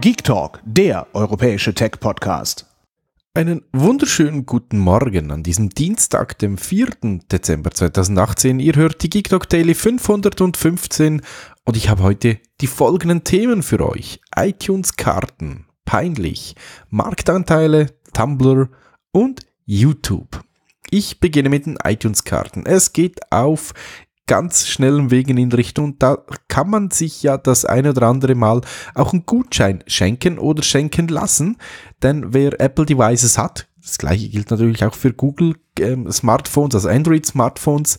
Geek Talk, der europäische Tech-Podcast. Einen wunderschönen guten Morgen an diesem Dienstag, dem 4. Dezember 2018. Ihr hört die Geek Talk Daily 515 und ich habe heute die folgenden Themen für euch. iTunes-Karten, peinlich, Marktanteile, Tumblr und YouTube. Ich beginne mit den iTunes-Karten. Es geht auf ganz schnellen Wegen in Richtung. da kann man sich ja das ein oder andere Mal auch einen Gutschein schenken oder schenken lassen. Denn wer Apple Devices hat, das gleiche gilt natürlich auch für Google ähm, Smartphones, also Android Smartphones,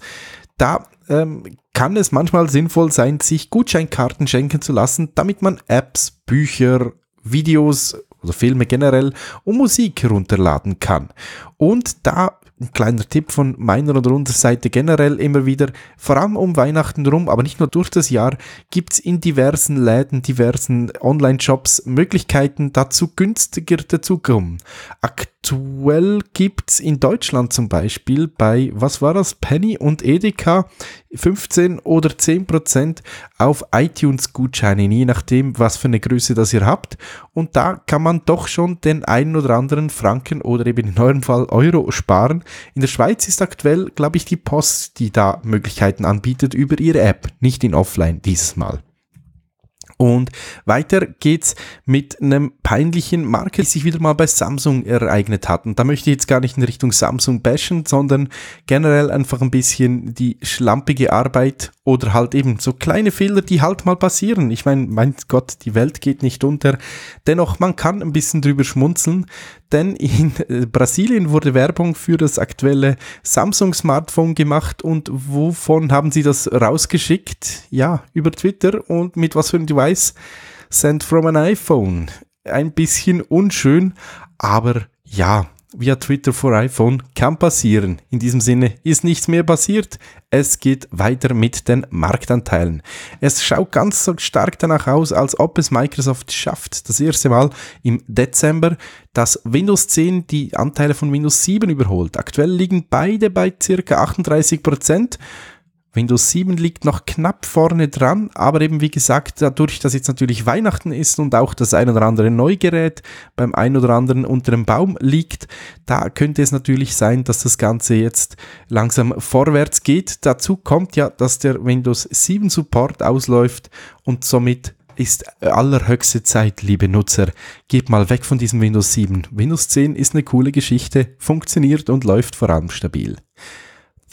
da ähm, kann es manchmal sinnvoll sein, sich Gutscheinkarten schenken zu lassen, damit man Apps, Bücher, Videos oder Filme generell und Musik herunterladen kann. Und da ein kleiner Tipp von meiner oder unserer Seite generell immer wieder, vor allem um Weihnachten rum, aber nicht nur durch das Jahr, gibt's in diversen Läden, diversen Online-Shops Möglichkeiten, dazu günstiger kommen. Aktuell gibt's in Deutschland zum Beispiel bei, was war das, Penny und Edeka 15 oder 10% auf iTunes-Gutscheine, je nachdem, was für eine Größe das ihr habt. Und da kann man doch schon den einen oder anderen Franken oder eben in eurem Fall Euro sparen, in der Schweiz ist aktuell, glaube ich, die Post, die da Möglichkeiten anbietet über ihre App, nicht in Offline dieses Mal. Und weiter geht's mit einem peinlichen Marke, die sich wieder mal bei Samsung ereignet hat. Und da möchte ich jetzt gar nicht in Richtung Samsung bashen, sondern generell einfach ein bisschen die schlampige Arbeit oder halt eben so kleine Fehler, die halt mal passieren. Ich meine, mein Gott, die Welt geht nicht unter. Dennoch, man kann ein bisschen drüber schmunzeln, denn in äh, Brasilien wurde Werbung für das aktuelle Samsung-Smartphone gemacht und wovon haben sie das rausgeschickt? Ja, über Twitter und mit was für einem Device? Send from an iPhone. Ein bisschen unschön, aber ja, via Twitter vor iPhone kann passieren. In diesem Sinne ist nichts mehr passiert. Es geht weiter mit den Marktanteilen. Es schaut ganz so stark danach aus, als ob es Microsoft schafft, das erste Mal im Dezember, dass Windows 10 die Anteile von Windows 7 überholt. Aktuell liegen beide bei ca. 38 Prozent. Windows 7 liegt noch knapp vorne dran, aber eben wie gesagt, dadurch, dass jetzt natürlich Weihnachten ist und auch das ein oder andere Neugerät beim ein oder anderen unter dem Baum liegt, da könnte es natürlich sein, dass das Ganze jetzt langsam vorwärts geht. Dazu kommt ja, dass der Windows 7 Support ausläuft und somit ist allerhöchste Zeit, liebe Nutzer. Geht mal weg von diesem Windows 7. Windows 10 ist eine coole Geschichte, funktioniert und läuft vor allem stabil.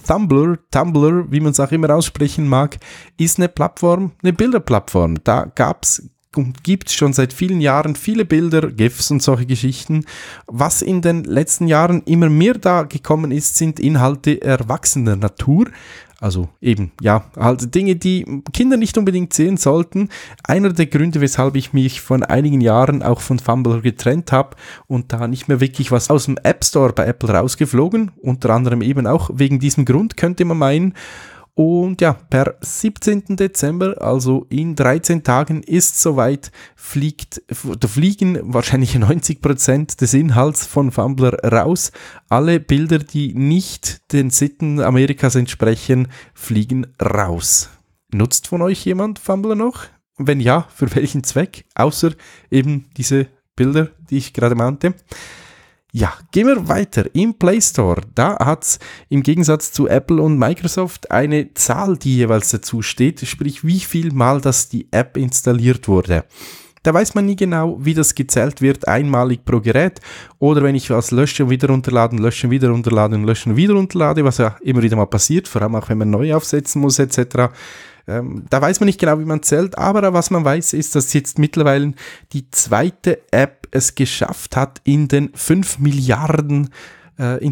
Tumblr, Tumblr, wie man es auch immer aussprechen mag, ist eine Plattform, eine Bilderplattform. Da gab es und gibt schon seit vielen Jahren viele Bilder, GIFs und solche Geschichten. Was in den letzten Jahren immer mehr da gekommen ist, sind Inhalte erwachsener Natur. Also eben, ja, also Dinge, die Kinder nicht unbedingt sehen sollten. Einer der Gründe, weshalb ich mich vor einigen Jahren auch von Fumble getrennt habe und da nicht mehr wirklich was aus dem App Store bei Apple rausgeflogen, unter anderem eben auch wegen diesem Grund könnte man meinen. Und ja, per 17. Dezember, also in 13 Tagen, ist soweit, fliegt, fliegen wahrscheinlich 90% des Inhalts von Fumbler raus. Alle Bilder, die nicht den Sitten Amerikas entsprechen, fliegen raus. Nutzt von euch jemand Fumbler noch? Wenn ja, für welchen Zweck? Außer eben diese Bilder, die ich gerade meinte. Ja, gehen wir weiter. Im Play Store, da hat es im Gegensatz zu Apple und Microsoft eine Zahl, die jeweils dazu steht, sprich wie viel Mal das die App installiert wurde. Da weiß man nie genau, wie das gezählt wird, einmalig pro Gerät oder wenn ich was lösche und wieder runterladen, und wieder runterladen, und wieder runterlade, was ja immer wieder mal passiert, vor allem auch wenn man neu aufsetzen muss etc ähm, da weiß man nicht genau, wie man zählt, aber was man weiß, ist, dass jetzt mittlerweile die zweite App es geschafft hat, in den 5 Milliarden äh,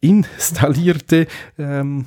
installierte ähm,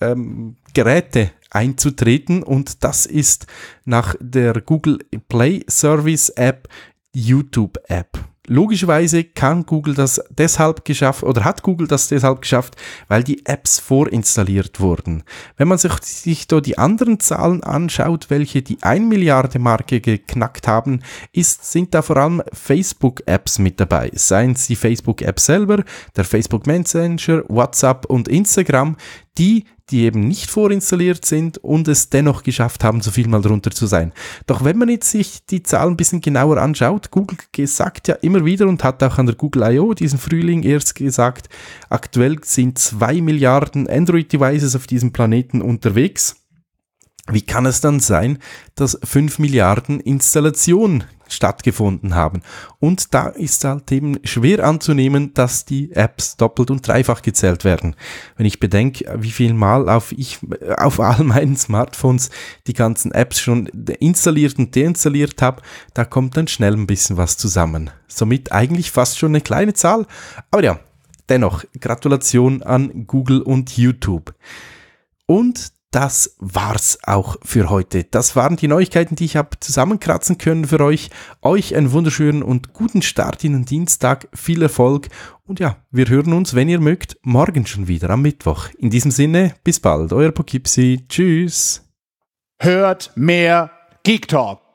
ähm, Geräte einzutreten und das ist nach der Google Play Service App YouTube App. Logischerweise kann Google das deshalb geschafft oder hat Google das deshalb geschafft, weil die Apps vorinstalliert wurden. Wenn man sich, sich da die anderen Zahlen anschaut, welche die 1 Milliarde Marke geknackt haben, ist, sind da vor allem Facebook-Apps mit dabei. Seien es die Facebook-App selber, der Facebook Messenger, WhatsApp und Instagram, die die eben nicht vorinstalliert sind und es dennoch geschafft haben, so viel mal drunter zu sein. Doch wenn man jetzt sich die Zahlen ein bisschen genauer anschaut, Google sagt ja immer wieder und hat auch an der Google I.O. diesen Frühling erst gesagt, aktuell sind zwei Milliarden Android-Devices auf diesem Planeten unterwegs. Wie kann es dann sein, dass 5 Milliarden Installationen stattgefunden haben. Und da ist halt eben schwer anzunehmen, dass die Apps doppelt und dreifach gezählt werden. Wenn ich bedenke, wie viel Mal auf ich, auf all meinen Smartphones die ganzen Apps schon installiert und deinstalliert habe, da kommt dann schnell ein bisschen was zusammen. Somit eigentlich fast schon eine kleine Zahl. Aber ja, dennoch, Gratulation an Google und YouTube. Und das war's auch für heute. Das waren die Neuigkeiten, die ich habe zusammenkratzen können für euch. Euch einen wunderschönen und guten Start in den Dienstag. Viel Erfolg. Und ja, wir hören uns, wenn ihr mögt, morgen schon wieder am Mittwoch. In diesem Sinne, bis bald. Euer Pokipsi. Tschüss. Hört mehr Geek Talk.